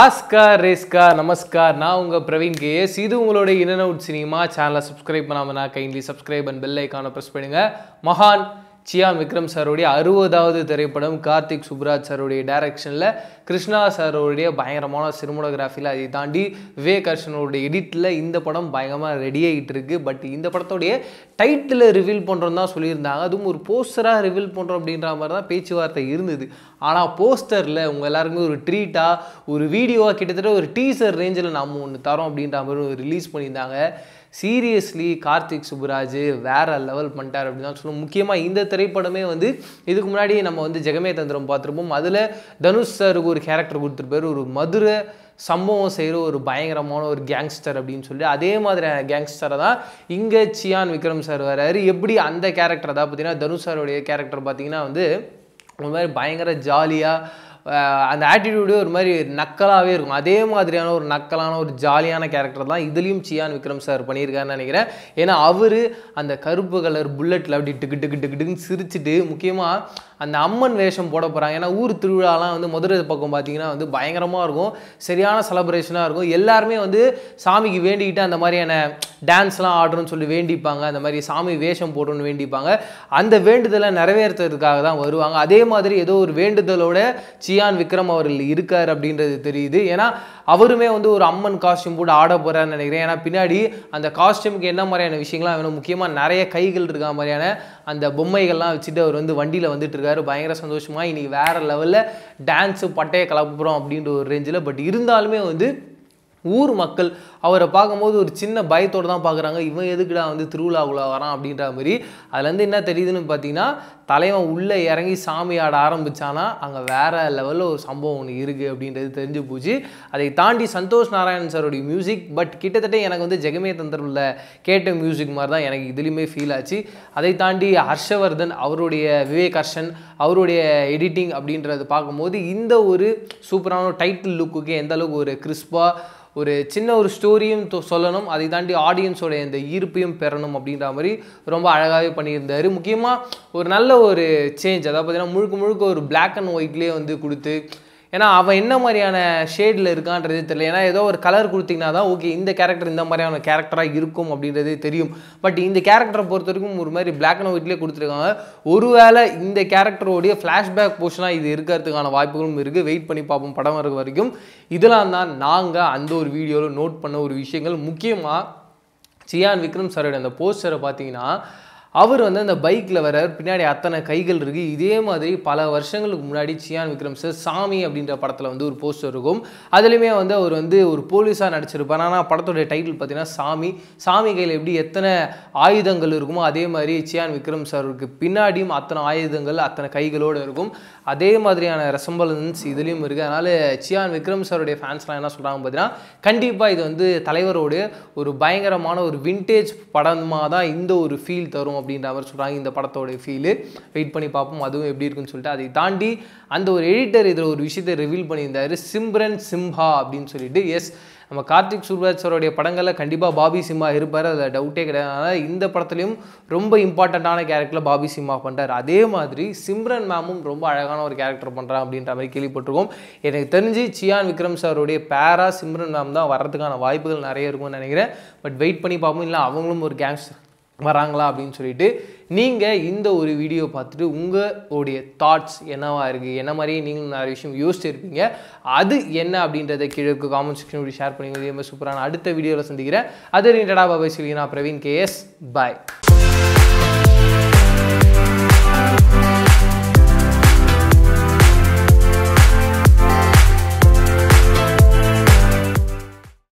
Oscar ரேஸ்கா நமஸ்கார் நான் உங்கள் Praveen KS இது உங்களோட இன் அவுட் சினிமா சேனலை சப்ஸ்கிரைப் நான் கைண்ட்லி சப்ஸ்கிரைப் அண்ட் பெல் ஐக்கானை ப்ரெஸ் பண்ணுங்கள் மகான் சியா விக்ரம் சாருடைய அறுபதாவது திரைப்படம் கார்த்திக் சுப்ராஜ் சாருடைய டைரக்ஷனில் கிருஷ்ணா சாருடைய பயங்கரமான சிறுமுடகிராஃபியில் அதை தாண்டி விவேக் அர்ஷனோடைய எடிட்டில் இந்த படம் பயங்கரமாக ரெடி ஆகிட்டு இருக்கு பட் இந்த படத்துடைய டைட்டில் ரிவீல் பண்ணுறோம் தான் சொல்லியிருந்தாங்க அதுவும் ஒரு போஸ்டராக ரிவீல் பண்ணுறோம் அப்படின்ற மாதிரி தான் பேச்சுவார்த்தை இருந்தது ஆனால் போஸ்டரில் உங்கள் எல்லாருக்குமே ஒரு ட்ரீட்டாக ஒரு வீடியோவாக கிட்டத்தட்ட ஒரு டீசர் ரேஞ்சில் நாம் ஒன்று தரோம் அப்படின்ற மாதிரி ஒரு ரிலீஸ் பண்ணியிருந்தாங்க சீரியஸ்லி கார்த்திக் சுப்ராஜ் வேற லெவல் பண்ணிட்டார் அப்படின்னு தான் சொல்லணும் முக்கியமாக இந்த திரைப்படமே வந்து இதுக்கு முன்னாடி நம்ம வந்து ஜெகமே தந்திரம் பார்த்துருப்போம் அதில் தனுஷ் சாருக்கு ஒரு கேரக்டர் கொடுத்துருப்பாரு ஒரு மதுரை சம்பவம் செய்கிற ஒரு பயங்கரமான ஒரு கேங்ஸ்டர் அப்படின்னு சொல்லி அதே மாதிரி கேங்ஸ்டரை தான் இங்கே சியான் விக்ரம் சார் வர்றாரு எப்படி அந்த கேரக்டர் தான் பார்த்தீங்கன்னா தனுஷ் சாருடைய கேரக்டர் பார்த்தீங்கன்னா வந்து ஒரு மாதிரி பயங்கர ஜாலியாக அந்த ஆட்டிடியூடு ஒரு மாதிரி நக்கலாகவே இருக்கும் அதே மாதிரியான ஒரு நக்கலான ஒரு ஜாலியான கேரக்டர் தான் இதுலேயும் சியான் விக்ரம் சார் பண்ணியிருக்காருன்னு நினைக்கிறேன் ஏன்னா அவர் அந்த கருப்பு கலர் புல்லட்டில் அப்படி டிக்கு டிக்கு டிக்குன்னு சிரிச்சுட்டு முக்கியமாக அந்த அம்மன் வேஷம் போட போகிறாங்க ஏன்னா ஊர் திருவிழாலாம் வந்து மதுரை பக்கம் பார்த்தீங்கன்னா வந்து பயங்கரமாக இருக்கும் சரியான செலப்ரேஷனாக இருக்கும் எல்லாருமே வந்து சாமிக்கு வேண்டிக்கிட்டு அந்த மாதிரியான டான்ஸ்லாம் ஆடுறோன்னு சொல்லி வேண்டிப்பாங்க அந்த மாதிரி சாமி வேஷம் போடணும்னு வேண்டிப்பாங்க அந்த வேண்டுதலை நிறைவேற்றுறதுக்காக தான் வருவாங்க அதே மாதிரி ஏதோ ஒரு வேண்டுதலோட சி சியான் விக்ரம் அவர்கள் இருக்கார் அப்படின்றது தெரியுது ஏன்னா அவருமே வந்து ஒரு அம்மன் காஸ்டியூம் போட்டு ஆட போகிறான்னு நினைக்கிறேன் ஏன்னா பின்னாடி அந்த காஸ்டியூமுக்கு என்ன மாதிரியான விஷயங்கள்லாம் வேணும் முக்கியமாக நிறைய கைகள் இருக்கா மாதிரியான அந்த பொம்மைகள்லாம் வச்சுட்டு அவர் வந்து வண்டியில் வந்துட்டு இருக்காரு பயங்கர சந்தோஷமாக இன்றைக்கி வேறு லெவலில் டான்ஸு பட்டையை கலப்புறோம் அப்படின்ற ஒரு ரேஞ்சில் பட் இருந்தாலுமே வந்து ஊர் மக்கள் அவரை பார்க்கும்போது ஒரு சின்ன பயத்தோடு தான் பார்க்குறாங்க இவன் எதுக்குடா வந்து திருவிழாவுக்குள்ள வரான் அப்படின்ற மாதிரி அதுலேருந்து என்ன தெரியுதுன்னு பார்த்தீங்கன்னா தலைவன் உள்ளே இறங்கி சாமி ஆட ஆரம்பித்தானா அங்கே வேறு லெவலில் ஒரு சம்பவம் ஒன்று இருக்குது அப்படின்றது தெரிஞ்சு போச்சு அதை தாண்டி சந்தோஷ் நாராயண் சாரோடைய மியூசிக் பட் கிட்டத்தட்ட எனக்கு வந்து ஜெகமே தந்தரில் கேட்ட மியூசிக் மாதிரி தான் எனக்கு இதுலேயுமே ஃபீல் ஆச்சு அதை தாண்டி ஹர்ஷவர்தன் அவருடைய விவேக் ஹர்ஷன் அவருடைய எடிட்டிங் அப்படின்றத பார்க்கும்போது இந்த ஒரு சூப்பரான டைட்டில் லுக்குக்கு எந்த அளவுக்கு ஒரு கிறிஸ்பாக ஒரு சின்ன ஒரு ஸ்டோரி ஸ்டோரியும் சொல்லணும் அதை தாண்டி ஆடியன்ஸோடைய இந்த ஈர்ப்பையும் பெறணும் அப்படின்ற மாதிரி ரொம்ப அழகாகவே பண்ணியிருந்தார் முக்கியமாக ஒரு நல்ல ஒரு சேஞ்ச் அதாவது பார்த்தீங்கன்னா முழுக்க முழுக்க ஒரு பிளாக் அண்ட் ஒயிட்லேயே வந்து கொடுத்து ஏன்னா அவன் என்ன மாதிரியான ஷேடில் இருக்கான்றது தெரியல ஏன்னா ஏதோ ஒரு கலர் கொடுத்தீங்கன்னா தான் ஓகே இந்த கேரக்டர் இந்த மாதிரியான கேரக்டராக இருக்கும் அப்படின்றதே தெரியும் பட் இந்த கேரக்டரை பொறுத்த வரைக்கும் ஒரு மாதிரி பிளாக் அண்ட் ஒயிட்லேயே கொடுத்துருக்காங்க ஒருவேளை இந்த கேரக்டரோடைய ஃப்ளாஷ்பேக் போர்ஷனாக இது இருக்கிறதுக்கான வாய்ப்புகளும் இருக்குது வெயிட் பண்ணி பார்ப்போம் படம் வர வரைக்கும் இதெல்லாம் தான் நாங்கள் அந்த ஒரு வீடியோவில் நோட் பண்ண ஒரு விஷயங்கள் முக்கியமாக சியான் விக்ரம் சாரோட அந்த போஸ்டரை பார்த்தீங்கன்னா அவர் வந்து அந்த பைக்கில் வர பின்னாடி அத்தனை கைகள் இருக்குது இதே மாதிரி பல வருஷங்களுக்கு முன்னாடி சியான் விக்ரம் சார் சாமி அப்படின்ற படத்தில் வந்து ஒரு போஸ்டர் இருக்கும் அதுலேயுமே வந்து அவர் வந்து ஒரு போலீஸாக நடிச்சிருப்பார் ஆனால் படத்துடைய டைட்டில் பார்த்தீங்கன்னா சாமி சாமி கையில் எப்படி எத்தனை ஆயுதங்கள் இருக்குமோ அதே மாதிரி சியான் விக்ரம் சாருக்கு பின்னாடியும் அத்தனை ஆயுதங்கள் அத்தனை கைகளோடு இருக்கும் அதே மாதிரியான ரெசம்பலன்ஸ் இதுலேயும் இருக்குது அதனால் சியான் விக்ரம் சாருடைய ஃபேன்ஸ்லாம் என்ன சொல்கிறாங்க பார்த்தீங்கன்னா கண்டிப்பாக இது வந்து தலைவரோடு ஒரு பயங்கரமான ஒரு வின்டேஜ் படமாக தான் இந்த ஒரு ஃபீல் தரும் அப்படின்ற மாதிரி சொல்கிறாங்க இந்த படத்தோடைய ஃபீலு வெயிட் பண்ணி பார்ப்போம் அதுவும் எப்படி இருக்குன்னு சொல்லிட்டு அதை தாண்டி அந்த ஒரு எடிட்டர் இதில் ஒரு விஷயத்தை ரிவீல் பண்ணியிருந்தார் சிம்ரன் சிம்ஹா அப்படின்னு சொல்லிட்டு எஸ் நம்ம கார்த்திக் சூர்ராஜ் சாரோடைய படங்களில் கண்டிப்பாக பாபி சிம்மா இருப்பார் அதில் டவுட்டே கிடையாது அதனால் இந்த படத்துலையும் ரொம்ப இம்பார்ட்டண்ட்டான கேரக்டரில் பாபி சிம்மா பண்ணுறார் அதே மாதிரி சிம்ரன் மேமும் ரொம்ப அழகான ஒரு கேரக்டர் பண்ணுறான் அப்படின்ற மாதிரி கேள்விப்பட்டிருக்கோம் எனக்கு தெரிஞ்சு சியான் விக்ரம் சாருடைய பேரா சிம்ரன் மேம் தான் வர்றதுக்கான வாய்ப்புகள் நிறைய இருக்கும்னு நினைக்கிறேன் பட் வெயிட் பண்ணி பார்ப்போம் இல்லை அவங்களும் ஒரு கேங்ஸ்டர் வராங்களா அப்படின்னு சொல்லிட்டு நீங்கள் இந்த ஒரு வீடியோ பார்த்துட்டு உங்களுடைய தாட்ஸ் என்னவாக இருக்குது என்ன மாதிரி நீங்களும் நிறைய விஷயம் யோசிச்சுருப்பீங்க அது என்ன அப்படின்றத கீழே இருக்க காமெண்ட் செக்ஷன் இப்படி ஷேர் பண்ணி ரொம்ப சூப்பரான அடுத்த வீடியோவில் சந்திக்கிறேன் அது ரிலேட்டடாக பாபாய் நான் பிரவீன் கே எஸ் பாய்